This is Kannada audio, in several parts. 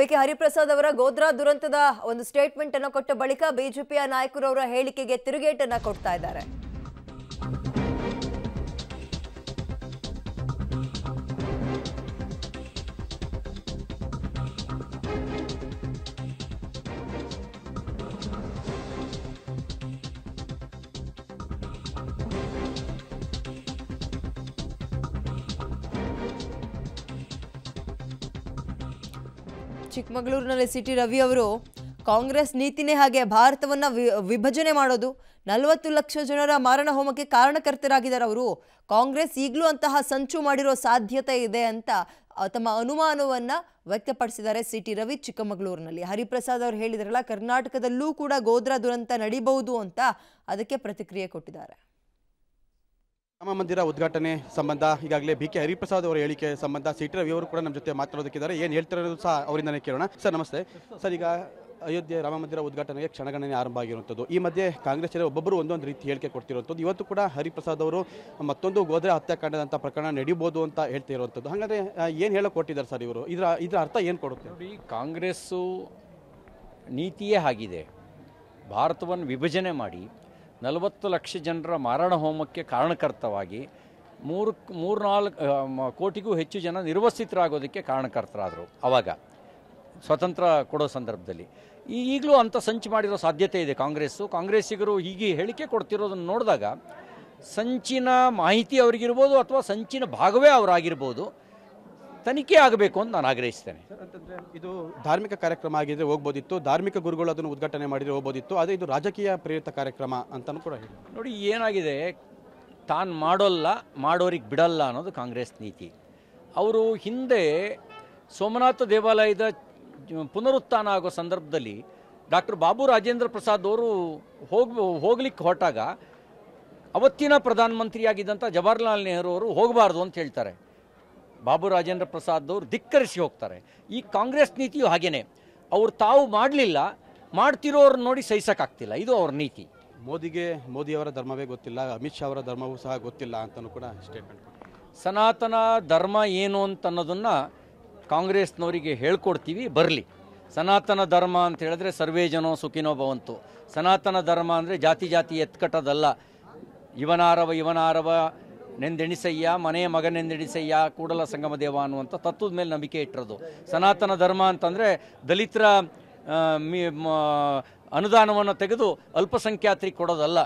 ಬೇಕೆ ಹರಿಪ್ರಸಾದ್ ಅವರ ಗೋದ್ರಾ ದುರಂತದ ಒಂದು ಸ್ಟೇಟ್ಮೆಂಟ್ ಅನ್ನು ಕೊಟ್ಟ ಬಳಿಕ ಬಿಜೆಪಿಯ ನಾಯಕರು ಅವರ ಹೇಳಿಕೆಗೆ ತಿರುಗೇಟನ್ನು ಕೊಡ್ತಾ ಇದ್ದಾರೆ ಚಿಕ್ಕಮಗಳೂರಿನಲ್ಲಿ ಸಿಟಿ ರವಿ ಅವರು ಕಾಂಗ್ರೆಸ್ ನೀತಿನೇ ಹಾಗೆ ಭಾರತವನ್ನು ವಿಭಜನೆ ಮಾಡೋದು ನಲವತ್ತು ಲಕ್ಷ ಜನರ ಮಾರಣ ಹೋಮಕ್ಕೆ ಕಾರಣಕರ್ತರಾಗಿದ್ದಾರೆ ಅವರು ಕಾಂಗ್ರೆಸ್ ಈಗಲೂ ಅಂತಹ ಸಂಚು ಮಾಡಿರೋ ಸಾಧ್ಯತೆ ಇದೆ ಅಂತ ತಮ್ಮ ಅನುಮಾನವನ್ನು ವ್ಯಕ್ತಪಡಿಸಿದ್ದಾರೆ ಸಿ ಟಿ ರವಿ ಚಿಕ್ಕಮಗಳೂರಿನಲ್ಲಿ ಹರಿಪ್ರಸಾದ್ ಅವರು ಹೇಳಿದ್ರಲ್ಲ ಕರ್ನಾಟಕದಲ್ಲೂ ಕೂಡ ಗೋದ್ರ ದುರಂತ ನಡಿಬಹುದು ಅಂತ ಅದಕ್ಕೆ ಪ್ರತಿಕ್ರಿಯೆ ಕೊಟ್ಟಿದ್ದಾರೆ ರಾಮ ಮಂದಿರ ಉದ್ಘಾಟನೆ ಸಂಬಂಧ ಈಗಾಗಲೇ ಬಿ ಕೆ ಹರಿಪ್ರಸಾದ್ ಅವರ ಹೇಳಿಕೆ ಸಂಬಂಧ ಸಿಟಿ ರವಿ ಅವರು ಕೂಡ ನಮ್ಮ ಜೊತೆ ಮಾತಾಡೋದಕ್ಕಿದ್ದಾರೆ ಏನು ಹೇಳ್ತಾರೆ ಸಹ ಅವರಿಂದನೇ ಕೇಳೋಣ ಸರ್ ನಮಸ್ತೆ ಸರ್ ಈಗ ಅಯೋಧ್ಯೆ ರಾಮ ಮಂದಿರ ಉದ್ಘಾಟನೆಗೆ ಕ್ಷಣಗಣನೆ ಆರಂಭ ಆಗಿರುವಂಥದ್ದು ಈ ಮಧ್ಯೆ ಕಾಂಗ್ರೆಸ್ಸಿನ ಒಬ್ಬೊಬ್ಬರು ಒಂದೊಂದು ರೀತಿ ಹೇಳಿಕೆ ಕೊಡ್ತಿರುವಂಥದ್ದು ಇವತ್ತು ಕೂಡ ಹರಿಪ್ರಸಾದ್ ಅವರು ಮತ್ತೊಂದು ಗೋದ್ರೆ ಹತ್ಯಾಕಾಂಡದಂಥ ಪ್ರಕರಣ ನಡೀಬೋದು ಅಂತ ಹೇಳ್ತಾ ಇರುವಂಥದ್ದು ಹಾಗಾದರೆ ಏನು ಹೇಳೋ ಕೊಟ್ಟಿದ್ದಾರೆ ಸರ್ ಇವರು ಇದರ ಇದರ ಅರ್ಥ ಏನು ಕೊಡುತ್ತೆ ನೋಡಿ ಕಾಂಗ್ರೆಸ್ಸು ನೀತಿಯೇ ಆಗಿದೆ ಭಾರತವನ್ನು ವಿಭಜನೆ ಮಾಡಿ ನಲವತ್ತು ಲಕ್ಷ ಜನರ ಮಾರಣ ಹೋಮಕ್ಕೆ ಕಾರಣಕರ್ತವಾಗಿ ಮೂರು ಮೂರ್ನಾಲ್ಕು ಕೋಟಿಗೂ ಹೆಚ್ಚು ಜನ ನಿರ್ವಸಿತರಾಗೋದಕ್ಕೆ ಕಾರಣಕರ್ತರಾದರು ಅವಾಗ ಸ್ವತಂತ್ರ ಕೊಡೋ ಸಂದರ್ಭದಲ್ಲಿ ಈಗಲೂ ಅಂಥ ಸಂಚು ಮಾಡಿರೋ ಸಾಧ್ಯತೆ ಇದೆ ಕಾಂಗ್ರೆಸ್ಸು ಕಾಂಗ್ರೆಸ್ಸಿಗರು ಹೀಗೆ ಹೇಳಿಕೆ ಕೊಡ್ತಿರೋದನ್ನು ನೋಡಿದಾಗ ಸಂಚಿನ ಮಾಹಿತಿ ಅವರಿಗಿರ್ಬೋದು ಅಥವಾ ಸಂಚಿನ ಭಾಗವೇ ಅವರಾಗಿರ್ಬೋದು ತನಿಖೆ ಆಗಬೇಕು ಅಂತ ನಾನು ಆಗ್ರಹಿಸ್ತೇನೆ ಇದು ಧಾರ್ಮಿಕ ಕಾರ್ಯಕ್ರಮ ಆಗಿದ್ರೆ ಹೋಗ್ಬೋದಿತ್ತು ಧಾರ್ಮಿಕ ಗುರುಗಳು ಅದನ್ನು ಉದ್ಘಾಟನೆ ಮಾಡಿದ್ರೆ ಹೋಗ್ಬೋದಿತ್ತು ಅದೇ ಇದು ರಾಜಕೀಯ ಪ್ರೇರಿತ ಕಾರ್ಯಕ್ರಮ ಅಂತಲೂ ಕೂಡ ಹೇಳಿ ನೋಡಿ ಏನಾಗಿದೆ ತಾನು ಮಾಡೋಲ್ಲ ಮಾಡೋರಿಗೆ ಬಿಡಲ್ಲ ಅನ್ನೋದು ಕಾಂಗ್ರೆಸ್ ನೀತಿ ಅವರು ಹಿಂದೆ ಸೋಮನಾಥ ದೇವಾಲಯದ ಪುನರುತ್ಥಾನ ಆಗೋ ಸಂದರ್ಭದಲ್ಲಿ ಡಾಕ್ಟರ್ ಬಾಬು ರಾಜೇಂದ್ರ ಪ್ರಸಾದ್ ಅವರು ಹೋಗ್ ಹೋಗ್ಲಿಕ್ಕೆ ಹೊರಟಾಗ ಅವತ್ತಿನ ಪ್ರಧಾನಮಂತ್ರಿಯಾಗಿದ್ದಂಥ ಜವಾಹರ್ಲಾಲ್ ನೆಹರು ಅವರು ಹೋಗಬಾರ್ದು ಅಂತ ಹೇಳ್ತಾರೆ ಬಾಬು ರಾಜೇಂದ್ರ ಪ್ರಸಾದ್ ಅವರು ಧಿಕ್ಕರಿಸಿ ಹೋಗ್ತಾರೆ ಈ ಕಾಂಗ್ರೆಸ್ ನೀತಿಯು ಹಾಗೇನೆ ಅವರು ತಾವು ಮಾಡಲಿಲ್ಲ ಮಾಡ್ತಿರೋರು ನೋಡಿ ಸಹಿಸೋಕ್ಕಾಗ್ತಿಲ್ಲ ಇದು ಅವ್ರ ನೀತಿ ಮೋದಿಗೆ ಮೋದಿಯವರ ಧರ್ಮವೇ ಗೊತ್ತಿಲ್ಲ ಅಮಿತ್ ಶಾ ಅವರ ಧರ್ಮವೂ ಸಹ ಗೊತ್ತಿಲ್ಲ ಅಂತಲೂ ಕೂಡ ಸ್ಟೇಟ್ಮೆಂಟ್ ಸನಾತನ ಧರ್ಮ ಏನು ಅಂತ ಅನ್ನೋದನ್ನು ಕಾಂಗ್ರೆಸ್ನವರಿಗೆ ಹೇಳ್ಕೊಡ್ತೀವಿ ಬರಲಿ ಸನಾತನ ಧರ್ಮ ಅಂತ ಹೇಳಿದ್ರೆ ಸರ್ವೇ ಜನೋ ಸುಖಿನೋ ಭವಂತು ಸನಾತನ ಧರ್ಮ ಅಂದರೆ ಜಾತಿ ಜಾತಿ ಎತ್ಕಟ್ಟದಲ್ಲ ಇವನಾರವ ಇವನಾರವ ನೆಂದೆಣಿಸಯ್ಯ ಮನೆಯ ಮಗನೆಂದೆಣಿಸಯ್ಯ ಕೂಡಲ ಸಂಗಮ ದೇವ ಅನ್ನುವಂಥ ತತ್ವದ ಮೇಲೆ ನಂಬಿಕೆ ಇಟ್ಟಿರೋದು ಸನಾತನ ಧರ್ಮ ಅಂತಂದರೆ ದಲಿತರ ಮೀ ಅನುದಾನವನ್ನು ತೆಗೆದು ಅಲ್ಪಸಂಖ್ಯಾತರಿಗೆ ಕೊಡೋದಲ್ಲ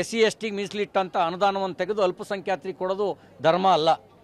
ಎಸ್ ಸಿ ಎಸ್ ಟಿಗೆ ಮೀಸಲಿಟ್ಟಂಥ ಅನುದಾನವನ್ನು ತೆಗೆದು ಅಲ್ಪಸಂಖ್ಯಾತರಿಗೆ ಕೊಡೋದು ಧರ್ಮ ಅಲ್ಲ